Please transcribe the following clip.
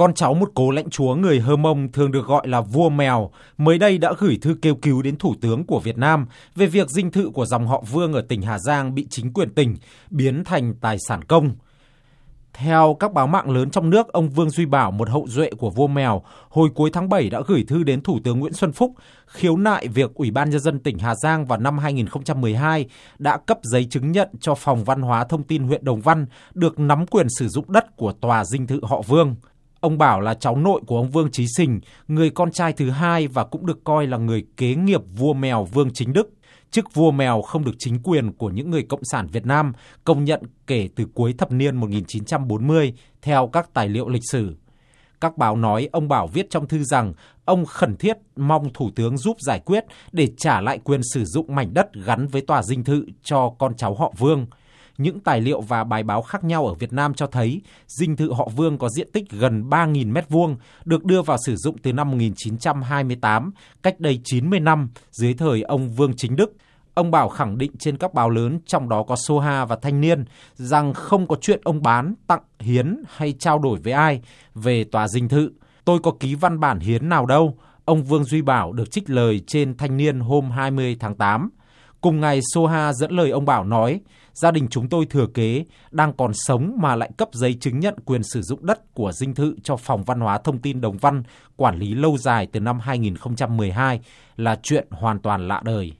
Con cháu một cố lãnh chúa người Hơ Mông thường được gọi là vua mèo, mới đây đã gửi thư kêu cứu đến Thủ tướng của Việt Nam về việc dinh thự của dòng họ Vương ở tỉnh Hà Giang bị chính quyền tỉnh biến thành tài sản công. Theo các báo mạng lớn trong nước, ông Vương Duy Bảo, một hậu duệ của vua mèo, hồi cuối tháng 7 đã gửi thư đến Thủ tướng Nguyễn Xuân Phúc khiếu nại việc Ủy ban Nhân dân tỉnh Hà Giang vào năm 2012 đã cấp giấy chứng nhận cho Phòng Văn hóa Thông tin huyện Đồng Văn được nắm quyền sử dụng đất của tòa dinh thự họ Vương. Ông Bảo là cháu nội của ông Vương Chí Sình, người con trai thứ hai và cũng được coi là người kế nghiệp vua mèo Vương Chính Đức. Chức vua mèo không được chính quyền của những người Cộng sản Việt Nam công nhận kể từ cuối thập niên 1940 theo các tài liệu lịch sử. Các báo nói ông Bảo viết trong thư rằng ông khẩn thiết mong Thủ tướng giúp giải quyết để trả lại quyền sử dụng mảnh đất gắn với tòa dinh thự cho con cháu họ Vương – những tài liệu và bài báo khác nhau ở Việt Nam cho thấy dinh thự họ Vương có diện tích gần 3.000 m2, được đưa vào sử dụng từ năm 1928, cách đây 90 năm, dưới thời ông Vương Chính Đức. Ông Bảo khẳng định trên các báo lớn, trong đó có Soha và Thanh Niên, rằng không có chuyện ông bán, tặng, hiến hay trao đổi với ai về tòa dinh thự. Tôi có ký văn bản hiến nào đâu, ông Vương Duy Bảo được trích lời trên Thanh Niên hôm 20 tháng 8. Cùng ngày, Soha dẫn lời ông Bảo nói, gia đình chúng tôi thừa kế, đang còn sống mà lại cấp giấy chứng nhận quyền sử dụng đất của dinh thự cho Phòng Văn hóa Thông tin Đồng Văn, quản lý lâu dài từ năm 2012 là chuyện hoàn toàn lạ đời.